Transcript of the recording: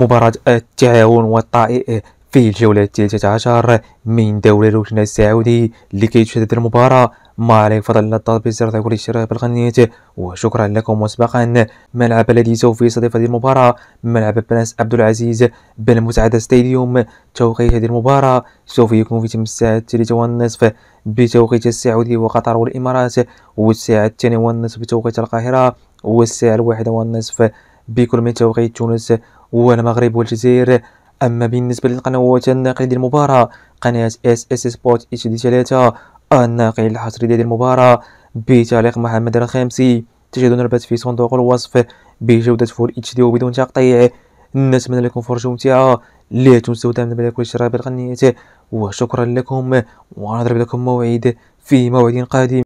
مباراة التعاون آه، والطائي آه، في الجولة الثالثة عشر من دوري الركن السعودي لكي تشاهد المباراة ما عليك فضل الا الضغط تقول الشراب بالغنيت وشكرا لكم مسبقا ملعب الذي سوف يستضيف هذه المباراة ملعب بنس عبد العزيز بن مسعدة ستاديوم توقيت هذه المباراة سوف يكون في تم الساعة الثالثة والنصف بتوقيت السعودي وقطر والإمارات والساعة الثانية والنصف بتوقيت القاهرة والساعة الواحدة والنصف بكل توقيت تونس والمغرب والجزائر أما بالنسبة للقنوات الناقلة للمباراة قناة اس اس سبوت اتش دي 3 الناقل الحصري ديال المباراه بتعليق محمد الخامسي تجدون الرابط في صندوق الوصف بجودة فول اتش دي وبدون تقطيع نتمنى لكم فرجة ممتعة لا تنسوا دعم بالك والاشتراك بالقناة وشكرا لكم ونضرب لكم موعد في موعد قادم